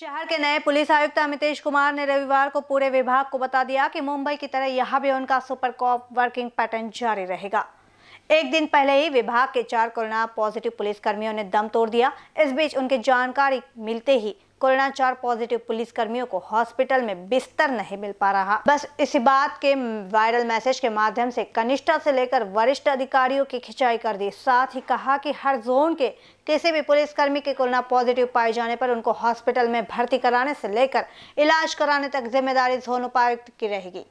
शहर के नए पुलिस आयुक्त अमितेश कुमार ने रविवार को पूरे विभाग को बता दिया कि मुंबई की तरह यहाँ भी उनका सुपर कॉप वर्किंग पैटर्न जारी रहेगा एक दिन पहले ही विभाग के चार कोरोना पॉजिटिव पुलिसकर्मियों ने दम तोड़ दिया इस बीच उनकी जानकारी मिलते ही कोरोना चार पॉजिटिव पुलिस कर्मियों को हॉस्पिटल में बिस्तर नहीं मिल पा रहा बस इसी बात के वायरल मैसेज के माध्यम से कनिष्ठा से लेकर वरिष्ठ अधिकारियों की खिंचाई कर दी साथ ही कहा कि हर जोन के किसी भी पुलिसकर्मी के कोरोना पॉजिटिव पाए जाने पर उनको हॉस्पिटल में भर्ती कराने से लेकर इलाज कराने तक जिम्मेदारी जोन उपायुक्त की रहेगी